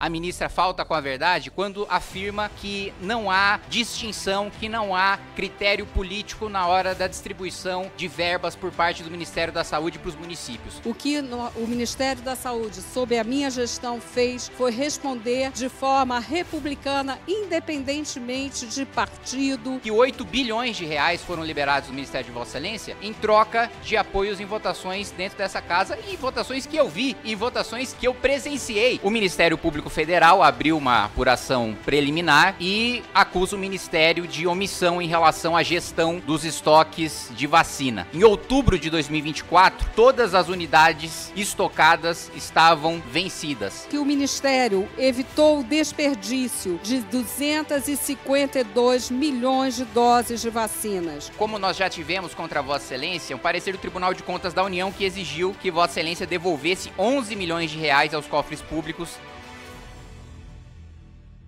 a ministra falta com a verdade quando afirma que não há distinção, que não há critério político na hora da distribuição de verbas por parte do Ministério da Saúde para os municípios. O que no, o Ministério da Saúde, sob a minha gestão, fez foi responder de forma republicana, independentemente de partido. Que 8 bilhões de reais foram liberados do Ministério de Vossa Excelência em troca de apoios em votações dentro dessa casa e votações que eu vi e votações que eu presenciei. O Ministério Público Público Federal abriu uma apuração preliminar e acusa o Ministério de omissão em relação à gestão dos estoques de vacina. Em outubro de 2024, todas as unidades estocadas estavam vencidas. Que o Ministério evitou o desperdício de 252 milhões de doses de vacinas. Como nós já tivemos contra Vossa Excelência, um parecer do Tribunal de Contas da União que exigiu que Vossa Excelência devolvesse 11 milhões de reais aos cofres públicos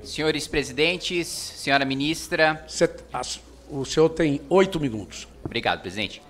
Senhores presidentes, senhora ministra. Cê, o senhor tem oito minutos. Obrigado, presidente.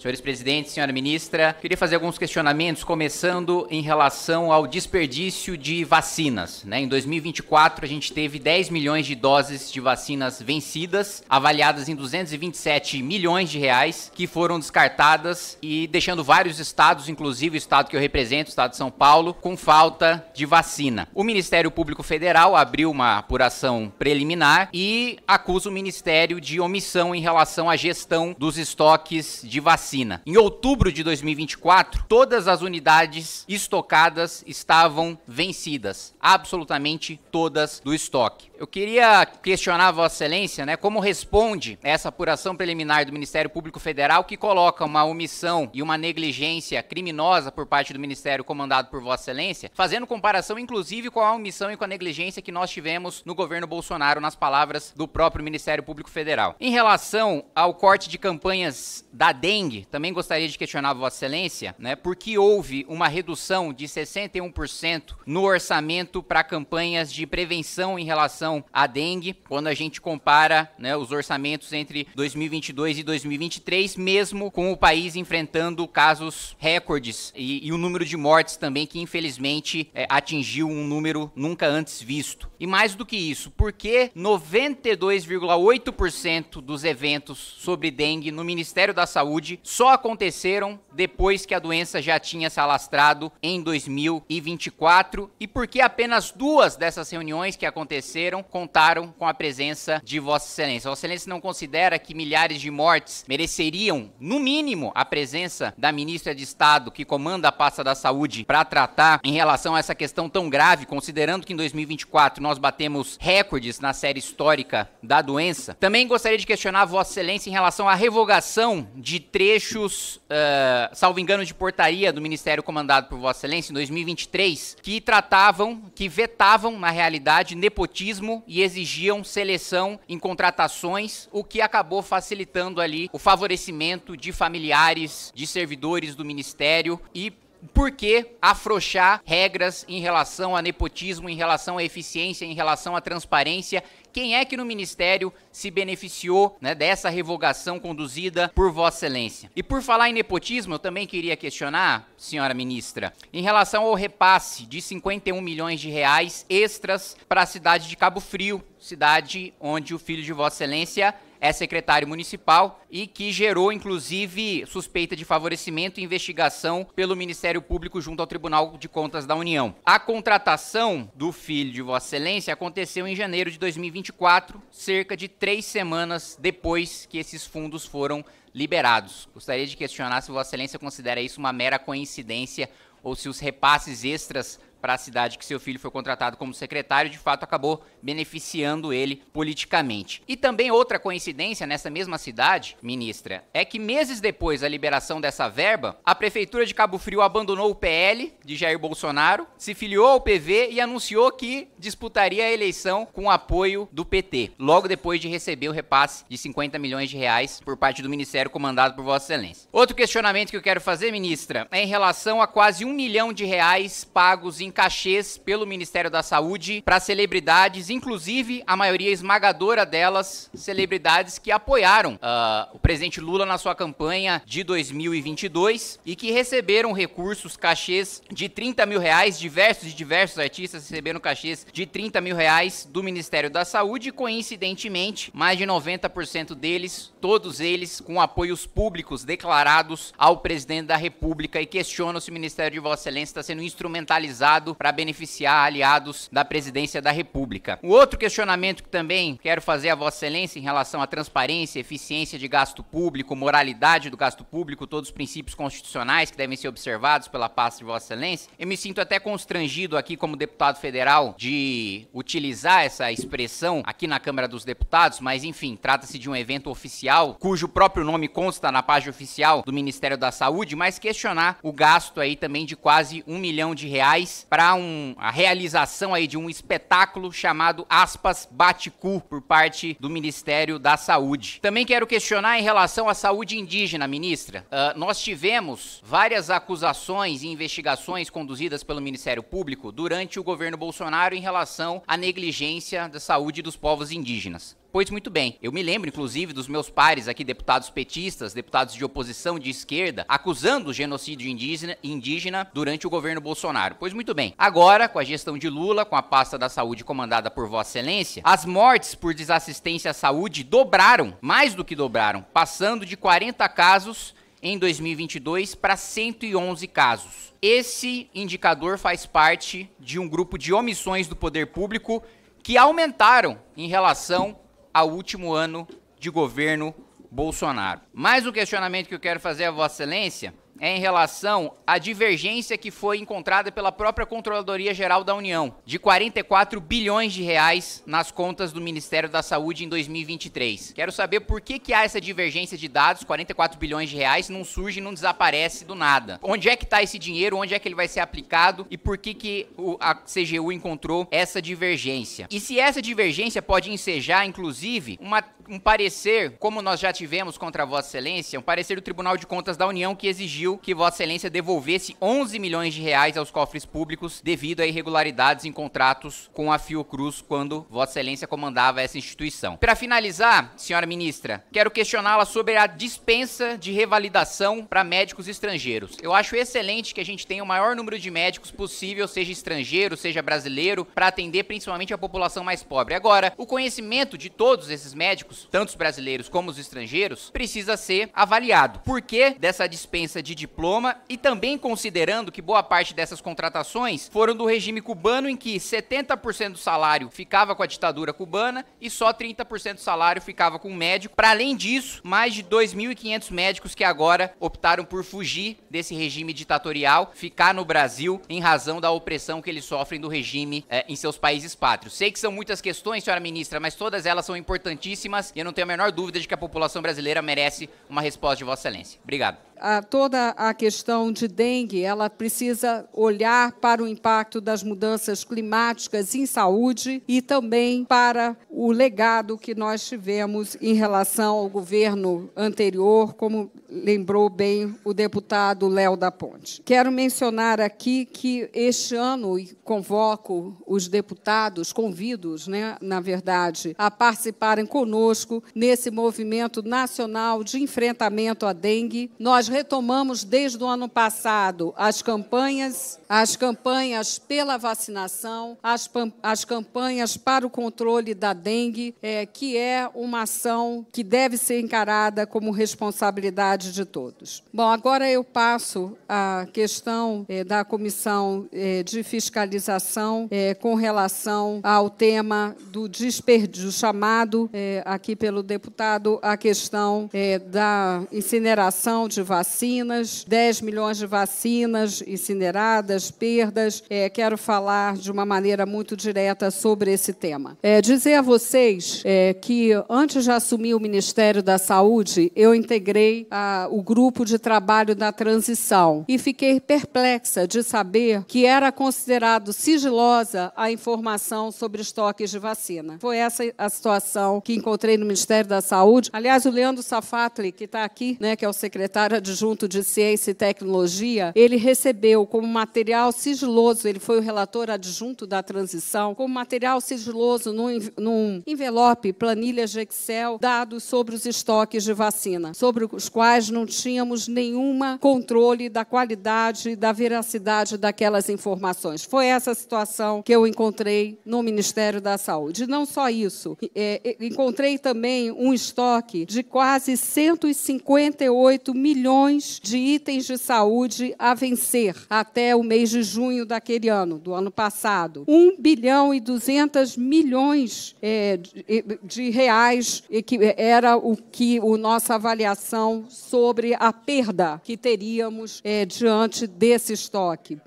Senhores presidentes, senhora ministra, queria fazer alguns questionamentos, começando em relação ao desperdício de vacinas. Né? Em 2024, a gente teve 10 milhões de doses de vacinas vencidas, avaliadas em 227 milhões de reais, que foram descartadas e deixando vários estados, inclusive o estado que eu represento, o estado de São Paulo, com falta de vacina. O Ministério Público Federal abriu uma apuração preliminar e acusa o Ministério de omissão em relação à gestão dos estoques de vacinas vacina. Em outubro de 2024, todas as unidades estocadas estavam vencidas, absolutamente todas do estoque. Eu queria questionar Vossa Excelência, né, como responde essa apuração preliminar do Ministério Público Federal que coloca uma omissão e uma negligência criminosa por parte do Ministério comandado por Vossa Excelência, fazendo comparação inclusive com a omissão e com a negligência que nós tivemos no governo Bolsonaro, nas palavras do próprio Ministério Público Federal. Em relação ao corte de campanhas da dengue, também gostaria de questionar Vossa Excelência, né, porque houve uma redução de 61% no orçamento para campanhas de prevenção em relação à dengue, quando a gente compara né, os orçamentos entre 2022 e 2023, mesmo com o país enfrentando casos recordes e, e o número de mortes também, que infelizmente é, atingiu um número nunca antes visto. E mais do que isso, porque 92,8% dos eventos sobre dengue no Ministério da Saúde só aconteceram depois que a doença já tinha se alastrado em 2024 e porque apenas duas dessas reuniões que aconteceram contaram com a presença de Vossa Excelência. Vossa Excelência não considera que milhares de mortes mereceriam, no mínimo, a presença da ministra de Estado que comanda a pasta da saúde para tratar em relação a essa questão tão grave, considerando que em 2024 nós batemos recordes na série histórica da doença. Também gostaria de questionar Vossa Excelência em relação à revogação de trechos, uh, salvo engano, de portaria do Ministério comandado por Vossa Excelência em 2023, que tratavam, que vetavam, na realidade, nepotismo e exigiam seleção em contratações, o que acabou facilitando ali o favorecimento de familiares, de servidores do Ministério e por que afrouxar regras em relação a nepotismo, em relação à eficiência, em relação à transparência? Quem é que no ministério se beneficiou né, dessa revogação conduzida por Vossa Excelência? E por falar em nepotismo, eu também queria questionar, senhora ministra, em relação ao repasse de 51 milhões de reais extras para a cidade de Cabo Frio, cidade onde o filho de Vossa Excelência é secretário municipal e que gerou, inclusive, suspeita de favorecimento e investigação pelo Ministério Público junto ao Tribunal de Contas da União. A contratação do filho de Vossa Excelência aconteceu em janeiro de 2024, cerca de três semanas depois que esses fundos foram liberados. Gostaria de questionar se Vossa Excelência considera isso uma mera coincidência ou se os repasses extras para a cidade que seu filho foi contratado como secretário, de fato acabou beneficiando ele politicamente. E também outra coincidência nessa mesma cidade, ministra, é que meses depois da liberação dessa verba, a prefeitura de Cabo Frio abandonou o PL de Jair Bolsonaro, se filiou ao PV e anunciou que disputaria a eleição com o apoio do PT, logo depois de receber o repasse de 50 milhões de reais por parte do ministério comandado por Vossa Excelência. Outro questionamento que eu quero fazer, ministra, é em relação a quase um milhão de reais pagos em em cachês pelo Ministério da Saúde para celebridades, inclusive a maioria esmagadora delas, celebridades que apoiaram uh, o presidente Lula na sua campanha de 2022 e que receberam recursos, cachês de 30 mil reais, diversos e diversos artistas receberam cachês de 30 mil reais do Ministério da Saúde, coincidentemente, mais de 90% deles, todos eles com apoios públicos declarados ao presidente da República e questionam se o Ministério de Vossa Excelência está sendo instrumentalizado para beneficiar aliados da presidência da República. O outro questionamento que também quero fazer a Vossa Excelência em relação à transparência, eficiência de gasto público, moralidade do gasto público, todos os princípios constitucionais que devem ser observados pela pasta de Vossa Excelência. Eu me sinto até constrangido aqui, como deputado federal, de utilizar essa expressão aqui na Câmara dos Deputados, mas enfim, trata-se de um evento oficial cujo próprio nome consta na página oficial do Ministério da Saúde, mas questionar o gasto aí também de quase um milhão de reais para um, a realização aí de um espetáculo chamado Aspas Baticu por parte do Ministério da Saúde. Também quero questionar em relação à saúde indígena, ministra. Uh, nós tivemos várias acusações e investigações conduzidas pelo Ministério Público durante o governo Bolsonaro em relação à negligência da saúde dos povos indígenas. Pois muito bem, eu me lembro inclusive dos meus pares aqui, deputados petistas, deputados de oposição de esquerda, acusando o genocídio indígena, indígena durante o governo Bolsonaro. Pois muito bem, agora com a gestão de Lula, com a pasta da saúde comandada por Vossa Excelência, as mortes por desassistência à saúde dobraram, mais do que dobraram, passando de 40 casos em 2022 para 111 casos. Esse indicador faz parte de um grupo de omissões do poder público que aumentaram em relação ao último ano de governo Bolsonaro. Mais um questionamento que eu quero fazer a Vossa Excelência é em relação à divergência que foi encontrada pela própria Controladoria Geral da União, de 44 bilhões de reais nas contas do Ministério da Saúde em 2023. Quero saber por que, que há essa divergência de dados, 44 bilhões de reais, não surge, não desaparece do nada. Onde é que está esse dinheiro, onde é que ele vai ser aplicado e por que, que a CGU encontrou essa divergência? E se essa divergência pode ensejar, inclusive, uma, um parecer, como nós já tivemos contra a Vossa Excelência, um parecer do Tribunal de Contas da União que exigiu pediu que Vossa Excelência devolvesse 11 milhões de reais aos cofres públicos devido a irregularidades em contratos com a Fiocruz quando Vossa Excelência comandava essa instituição. Para finalizar, senhora ministra, quero questioná-la sobre a dispensa de revalidação para médicos estrangeiros. Eu acho excelente que a gente tenha o maior número de médicos possível, seja estrangeiro, seja brasileiro, para atender principalmente a população mais pobre. Agora, o conhecimento de todos esses médicos, tanto os brasileiros como os estrangeiros, precisa ser avaliado. Por que dessa dispensa de diploma e também considerando que boa parte dessas contratações foram do regime cubano em que 70% do salário ficava com a ditadura cubana e só 30% do salário ficava com o médico. Para além disso, mais de 2.500 médicos que agora optaram por fugir desse regime ditatorial, ficar no Brasil em razão da opressão que eles sofrem do regime é, em seus países pátrios. Sei que são muitas questões, senhora ministra, mas todas elas são importantíssimas e eu não tenho a menor dúvida de que a população brasileira merece uma resposta de Vossa Excelência. Obrigado a, toda a questão de dengue, ela precisa olhar para o impacto das mudanças climáticas em saúde e também para o legado que nós tivemos em relação ao governo anterior, como lembrou bem o deputado Léo da Ponte. Quero mencionar aqui que este ano convoco os deputados, convido-os, né, na verdade, a participarem conosco nesse movimento nacional de enfrentamento à dengue. Nós retomamos desde o ano passado as campanhas, as campanhas pela vacinação, as, as campanhas para o controle da dengue, é, que é uma ação que deve ser encarada como responsabilidade de todos. Bom, agora eu passo à questão eh, da comissão eh, de fiscalização eh, com relação ao tema do desperdício, chamado aqui pelo deputado a questão da incineração de vacinas, 10 milhões de vacinas incineradas, perdas. quero falar de uma maneira muito direta sobre esse tema. dizer a vocês que antes de assumir o Ministério da Saúde, eu integrei a o grupo de trabalho da transição e fiquei perplexa de saber que era considerado sigilosa a informação sobre estoques de vacina. Foi essa a situação que encontrei no Ministério da Saúde. Aliás, o Leandro Safatli, que está aqui, né, que é o secretário adjunto de Ciência e Tecnologia, ele recebeu como material sigiloso, ele foi o relator adjunto da transição, como material sigiloso num, num envelope, planilhas de Excel, dados sobre os estoques de vacina, sobre os quais mas não tínhamos nenhum controle da qualidade e da veracidade daquelas informações. Foi essa situação que eu encontrei no Ministério da Saúde. E não só isso, é, é, encontrei também um estoque de quase 158 milhões de itens de saúde a vencer até o mês de junho daquele ano, do ano passado. 1 bilhão e 200 milhões é, de, de reais, que era o que a nossa avaliação sobre a perda que teríamos é, diante desse estoque.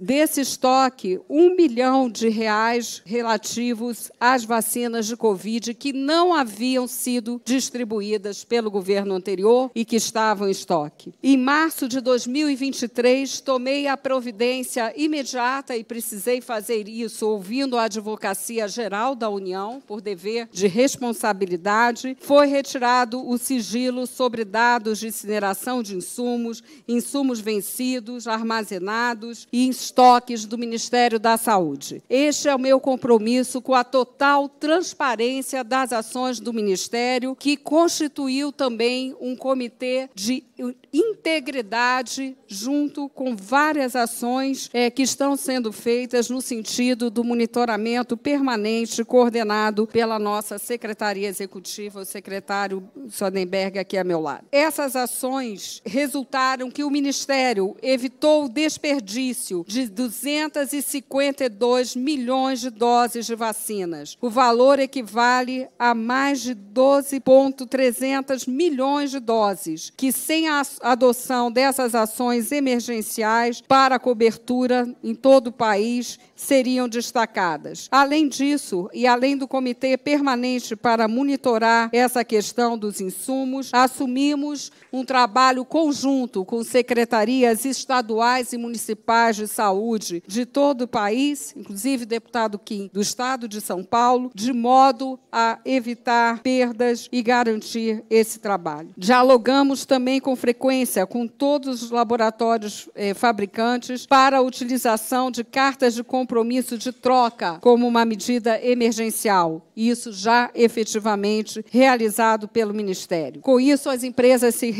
Desse estoque, um milhão de reais relativos às vacinas de Covid que não haviam sido distribuídas pelo governo anterior e que estavam em estoque. Em março de 2023, tomei a providência imediata e precisei fazer isso ouvindo a Advocacia Geral da União, por dever de responsabilidade, foi retirado o sigilo sobre dados de incineração de insumos, insumos vencidos, armazenados e estoques do Ministério da Saúde. Este é o meu compromisso com a total transparência das ações do Ministério, que constituiu também um comitê de integridade junto com várias ações é, que estão sendo feitas no sentido do monitoramento permanente coordenado pela nossa Secretaria Executiva, o secretário Sodenberg aqui a meu lado. Essas ações resultaram que o Ministério evitou o desperdício de 252 milhões de doses de vacinas. O valor equivale a mais de 12,300 milhões de doses, que sem a adoção dessas ações emergenciais para cobertura em todo o país seriam destacadas. Além disso, e além do Comitê Permanente para monitorar essa questão dos insumos, assumimos um trabalho conjunto com secretarias estaduais e municipais de saúde de todo o país, inclusive deputado Kim do estado de São Paulo, de modo a evitar perdas e garantir esse trabalho. Dialogamos também com frequência com todos os laboratórios eh, fabricantes para a utilização de cartas de compromisso de troca como uma medida emergencial. Isso já efetivamente realizado pelo Ministério. Com isso, as empresas se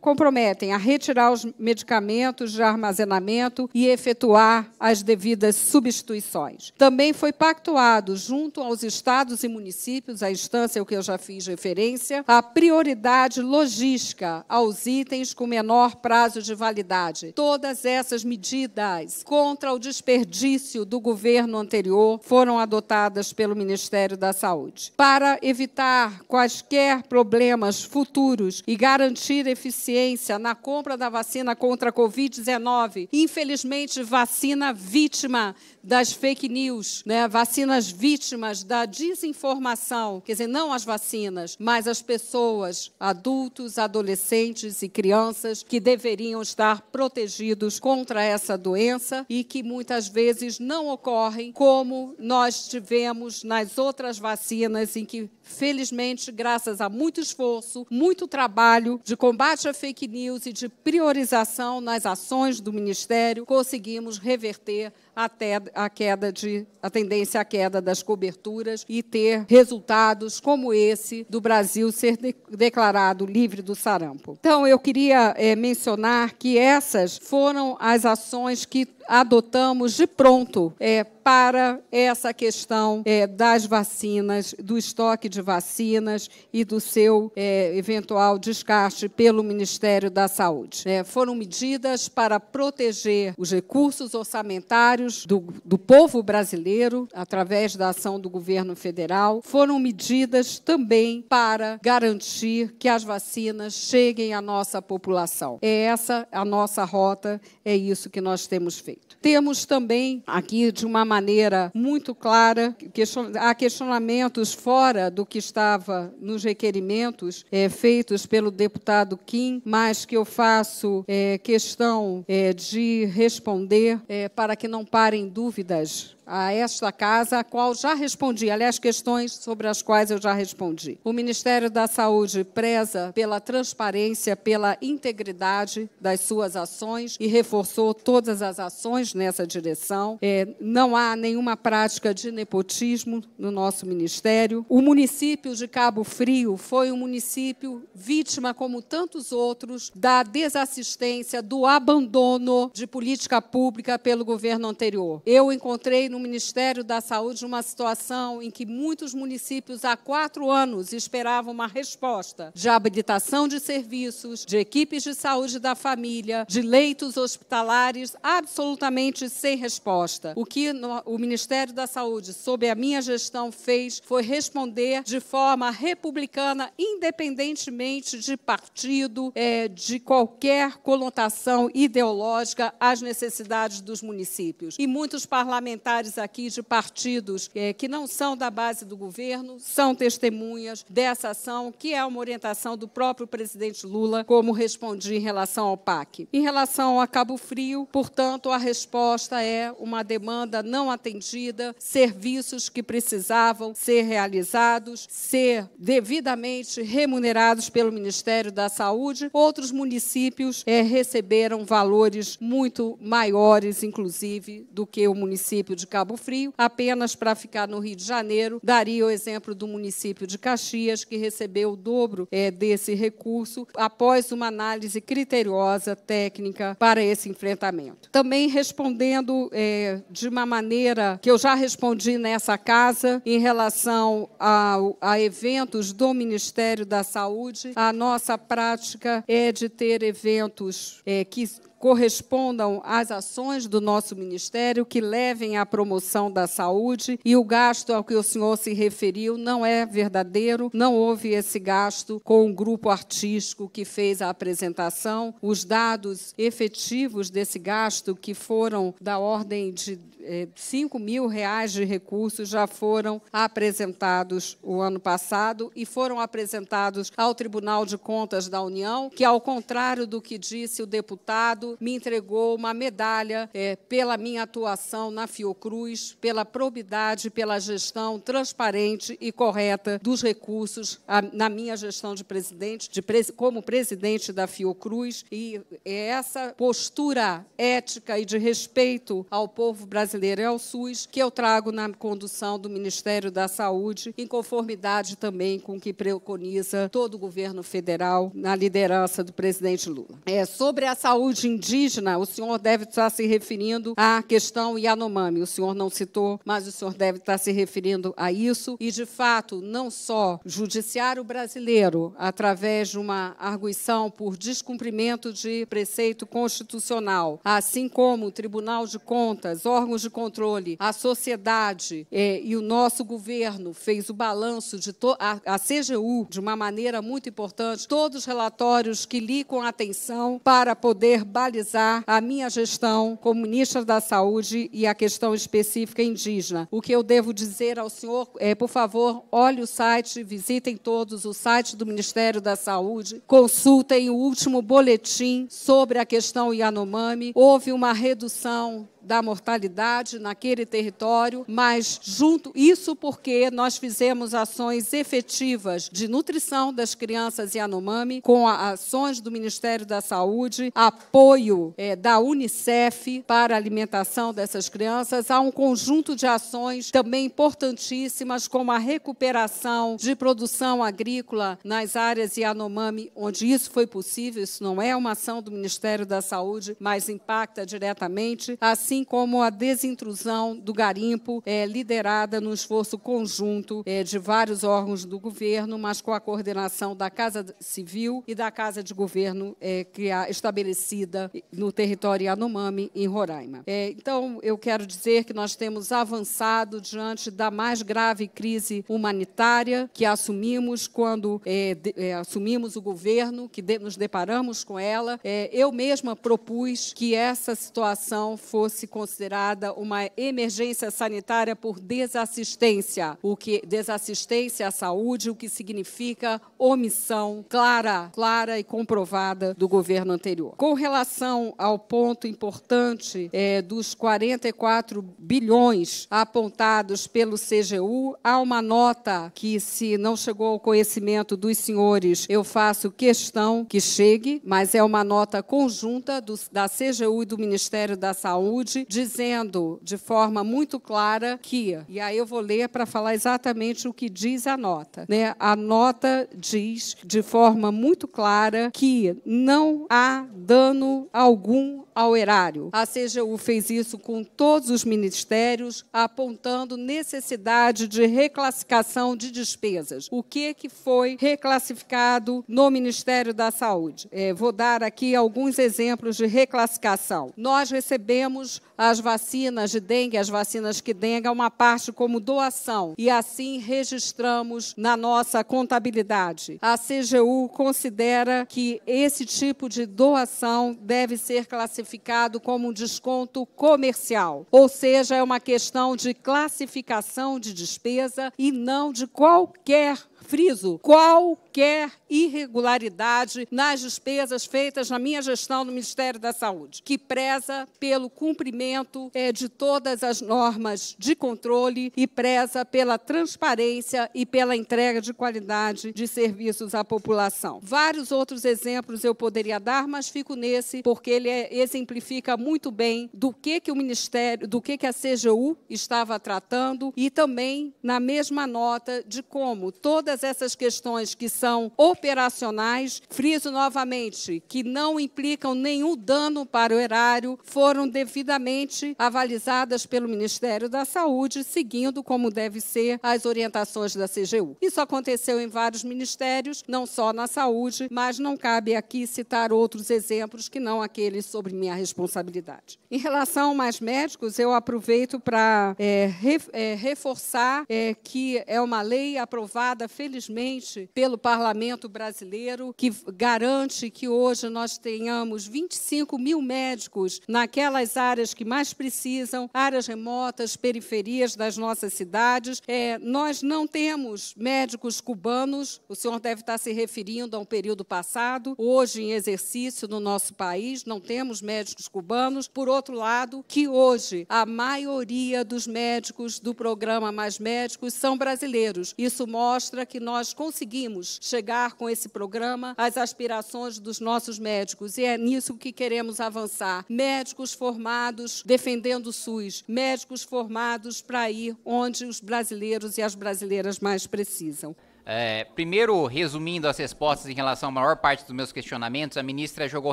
comprometem a retirar os medicamentos de armazenamento e efetuar as devidas substituições. Também foi pactuado junto aos estados e municípios, a instância que eu já fiz referência, a prioridade logística aos itens com menor prazo de validade. Todas essas medidas contra o desperdício do governo anterior foram adotadas pelo Ministério da Saúde. Para evitar quaisquer problemas futuros e garantir garantir eficiência na compra da vacina contra a Covid-19. Infelizmente, vacina vítima das fake news, né? vacinas vítimas da desinformação, quer dizer, não as vacinas, mas as pessoas, adultos, adolescentes e crianças que deveriam estar protegidos contra essa doença e que muitas vezes não ocorrem como nós tivemos nas outras vacinas em que, felizmente, graças a muito esforço, muito trabalho de combate combate à fake news e de priorização nas ações do Ministério, conseguimos reverter até a queda de a tendência à queda das coberturas e ter resultados como esse do Brasil ser de, declarado livre do sarampo. Então eu queria é, mencionar que essas foram as ações que adotamos de pronto é, para essa questão é, das vacinas, do estoque de vacinas e do seu é, eventual descarte pelo Ministério da Saúde. foram medidas para proteger os recursos orçamentários do, do povo brasileiro, através da ação do governo federal, foram medidas também para garantir que as vacinas cheguem à nossa população. É essa a nossa rota, é isso que nós temos feito. Temos também aqui, de uma maneira muito clara, question, há questionamentos fora do que estava nos requerimentos é, feitos pelo deputado Kim, mas que eu faço é, questão é, de responder é, para que não escaparem dúvidas a esta casa, a qual já respondi, aliás, questões sobre as quais eu já respondi. O Ministério da Saúde preza pela transparência, pela integridade das suas ações e reforçou todas as ações nessa direção. É, não há nenhuma prática de nepotismo no nosso ministério. O município de Cabo Frio foi um município vítima, como tantos outros, da desassistência, do abandono de política pública pelo governo anterior. Eu encontrei no no Ministério da Saúde uma situação em que muitos municípios há quatro anos esperavam uma resposta de habilitação de serviços, de equipes de saúde da família, de leitos hospitalares, absolutamente sem resposta. O que no, o Ministério da Saúde, sob a minha gestão, fez foi responder de forma republicana, independentemente de partido, é, de qualquer conotação ideológica, às necessidades dos municípios. E muitos parlamentares parlamentares aqui de partidos é, que não são da base do governo são testemunhas dessa ação, que é uma orientação do próprio presidente Lula, como respondi em relação ao PAC. Em relação a Cabo Frio, portanto, a resposta é uma demanda não atendida, serviços que precisavam ser realizados, ser devidamente remunerados pelo Ministério da Saúde. Outros municípios é, receberam valores muito maiores, inclusive, do que o município de Cabo Cabo Frio, apenas para ficar no Rio de Janeiro, daria o exemplo do município de Caxias, que recebeu o dobro é, desse recurso após uma análise criteriosa, técnica, para esse enfrentamento. Também respondendo é, de uma maneira que eu já respondi nessa casa, em relação a, a eventos do Ministério da Saúde, a nossa prática é de ter eventos é, que correspondam às ações do nosso ministério que levem à promoção da saúde e o gasto ao que o senhor se referiu não é verdadeiro, não houve esse gasto com o um grupo artístico que fez a apresentação. Os dados efetivos desse gasto, que foram da ordem de eh, 5 mil reais de recursos, já foram apresentados o ano passado e foram apresentados ao Tribunal de Contas da União, que, ao contrário do que disse o deputado, me entregou uma medalha é, pela minha atuação na Fiocruz, pela probidade, pela gestão transparente e correta dos recursos a, na minha gestão de presidente, de pres, como presidente da Fiocruz. E é essa postura ética e de respeito ao povo brasileiro e é ao SUS que eu trago na condução do Ministério da Saúde, em conformidade também com o que preconiza todo o governo federal na liderança do presidente Lula. É, sobre a saúde indígena, o senhor deve estar se referindo à questão Yanomami. O senhor não citou, mas o senhor deve estar se referindo a isso. E, de fato, não só o judiciário brasileiro, através de uma arguição por descumprimento de preceito constitucional, assim como o Tribunal de Contas, órgãos de controle, a sociedade é, e o nosso governo fez o balanço de a, a CGU de uma maneira muito importante, todos os relatórios que li com atenção para poder realizar a minha gestão como ministra da Saúde e a questão específica indígena. O que eu devo dizer ao senhor é, por favor, olhe o site, visitem todos o site do Ministério da Saúde, consultem o último boletim sobre a questão Yanomami. Houve uma redução da mortalidade naquele território, mas junto isso porque nós fizemos ações efetivas de nutrição das crianças Yanomami com ações do Ministério da Saúde, apoio é, da UNICEF para a alimentação dessas crianças, há um conjunto de ações também importantíssimas como a recuperação de produção agrícola nas áreas Yanomami onde isso foi possível, isso não é uma ação do Ministério da Saúde, mas impacta diretamente, assim assim como a desintrusão do garimpo, é, liderada no esforço conjunto é, de vários órgãos do governo, mas com a coordenação da Casa Civil e da Casa de Governo é, criar, é estabelecida no território Yanomami, em Roraima. É, então, eu quero dizer que nós temos avançado diante da mais grave crise humanitária que assumimos quando é, de, assumimos o governo, que de, nos deparamos com ela. eu mesma propus que essa situação fosse fosse considerada uma emergência sanitária por desassistência, o que desassistência à saúde, o que significa omissão clara, clara e comprovada do governo anterior. Com relação ao ponto importante é, dos 44 bilhões apontados pelo CGU, há uma nota que, se não chegou ao conhecimento dos senhores, eu faço questão que chegue, mas é uma nota conjunta do, da CGU e do Ministério da Saúde dizendo de forma muito clara que, e aí eu vou ler para falar exatamente o que diz a nota. Né? A nota diz de forma muito clara que não há dano algum ao erário. A CGU fez isso com todos os ministérios, apontando necessidade de reclassificação de despesas. O que, que foi reclassificado no Ministério da Saúde? É, vou dar aqui alguns exemplos de reclassificação. Nós recebemos as vacinas de dengue, as vacinas que dengue, é uma parte como doação, e assim registramos na nossa contabilidade. A CGU considera que esse tipo de doação deve ser classificada classificado como um desconto comercial, ou seja, é uma questão de classificação de despesa e não de qualquer friso, qualquer irregularidade nas despesas feitas na minha gestão no Ministério da Saúde, que preza pelo cumprimento é, de todas as normas de controle e preza pela transparência e pela entrega de qualidade de serviços à população. Vários outros exemplos eu poderia dar, mas fico nesse porque ele é, exemplifica muito bem do que que o Ministério, do que que a CGU estava tratando e também na mesma nota de como toda todas essas questões que são operacionais, friso novamente que não implicam nenhum dano para o erário, foram devidamente avalizadas pelo Ministério da Saúde, seguindo como deve ser as orientações da CGU. Isso aconteceu em vários ministérios, não só na saúde, mas não cabe aqui citar outros exemplos que não aqueles sobre minha responsabilidade. Em relação mais médicos, eu aproveito para é, re, é, reforçar é, que é uma lei aprovada felizmente, pelo parlamento brasileiro, que garante que hoje nós tenhamos 25 mil médicos naquelas áreas que mais precisam, áreas remotas, periferias das nossas cidades. É, nós não temos médicos cubanos, o senhor deve estar se referindo a um período passado, hoje em exercício no nosso país, não temos médicos cubanos. Por outro lado, que hoje a maioria dos médicos do programa Mais Médicos são brasileiros. Isso mostra que nós conseguimos chegar com esse programa às aspirações dos nossos médicos. E é nisso que queremos avançar. Médicos formados defendendo o SUS, médicos formados para ir onde os brasileiros e as brasileiras mais precisam. É, primeiro, resumindo as respostas em relação à maior parte dos meus questionamentos, a ministra jogou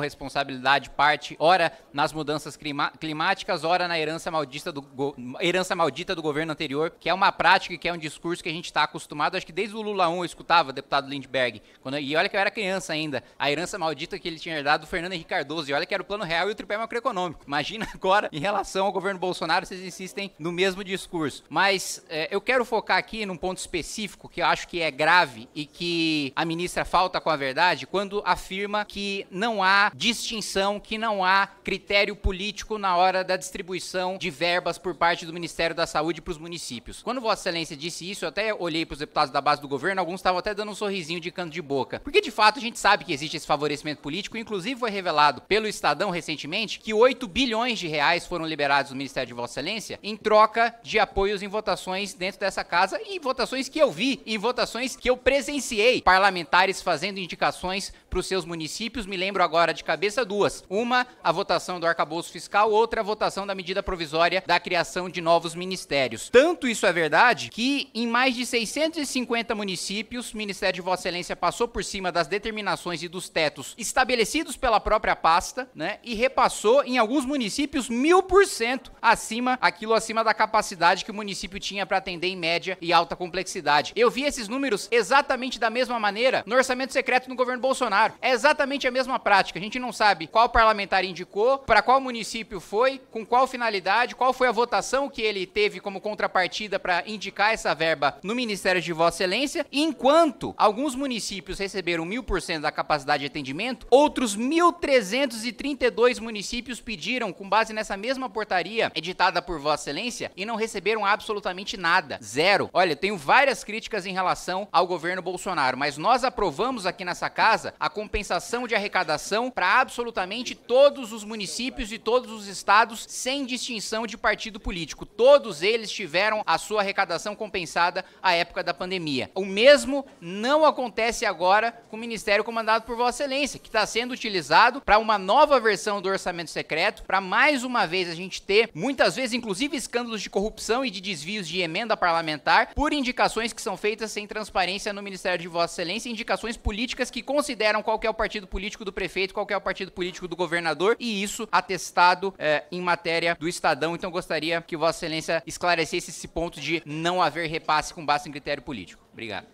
responsabilidade parte, ora nas mudanças climáticas, ora na herança maldita, do herança maldita do governo anterior, que é uma prática e que é um discurso que a gente está acostumado. Acho que desde o Lula 1 eu escutava deputado Lindbergh, quando, e olha que eu era criança ainda, a herança maldita que ele tinha herdado do Fernando Henrique Cardoso, e olha que era o plano real e o tripé macroeconômico. Imagina agora, em relação ao governo Bolsonaro, vocês insistem no mesmo discurso. Mas é, eu quero focar aqui num ponto específico que eu acho que é grave grave e que a ministra falta com a verdade quando afirma que não há distinção, que não há critério político na hora da distribuição de verbas por parte do Ministério da Saúde para os municípios. Quando Vossa Excelência disse isso, eu até olhei para os deputados da base do governo, alguns estavam até dando um sorrisinho de canto de boca. Porque de fato a gente sabe que existe esse favorecimento político, inclusive foi revelado pelo Estadão recentemente que 8 bilhões de reais foram liberados do Ministério de Vossa Excelência em troca de apoios em votações dentro dessa casa e votações que eu vi, em votações que eu presenciei parlamentares fazendo indicações para os seus municípios. Me lembro agora de cabeça duas: uma, a votação do arcabouço fiscal, outra, a votação da medida provisória da criação de novos ministérios. Tanto isso é verdade que em mais de 650 municípios, o Ministério de Vossa Excelência passou por cima das determinações e dos tetos estabelecidos pela própria pasta, né? E repassou em alguns municípios mil por cento acima, aquilo acima da capacidade que o município tinha para atender em média e alta complexidade. Eu vi esses números exatamente da mesma maneira no orçamento secreto no governo Bolsonaro. Bolsonaro, é exatamente a mesma prática. A gente não sabe qual parlamentar indicou, para qual município foi, com qual finalidade, qual foi a votação que ele teve como contrapartida para indicar essa verba no Ministério de Vossa Excelência, enquanto alguns municípios receberam 1.000% da capacidade de atendimento, outros 1.332 municípios pediram, com base nessa mesma portaria editada por Vossa Excelência, e não receberam absolutamente nada. Zero. Olha, eu tenho várias críticas em relação ao governo Bolsonaro, mas nós aprovamos aqui nessa casa a compensação de arrecadação para absolutamente todos os municípios e todos os estados, sem distinção de partido político. Todos eles tiveram a sua arrecadação compensada à época da pandemia. O mesmo não acontece agora com o Ministério comandado por Vossa Excelência, que está sendo utilizado para uma nova versão do orçamento secreto, para mais uma vez a gente ter, muitas vezes, inclusive escândalos de corrupção e de desvios de emenda parlamentar, por indicações que são feitas sem transparência no Ministério de Vossa Excelência, indicações políticas que consideram qual é o partido político do prefeito, qual é o partido político do governador, e isso atestado é, em matéria do Estadão. Então gostaria que Vossa Excelência esclarecesse esse ponto de não haver repasse com base em critério político. Obrigado.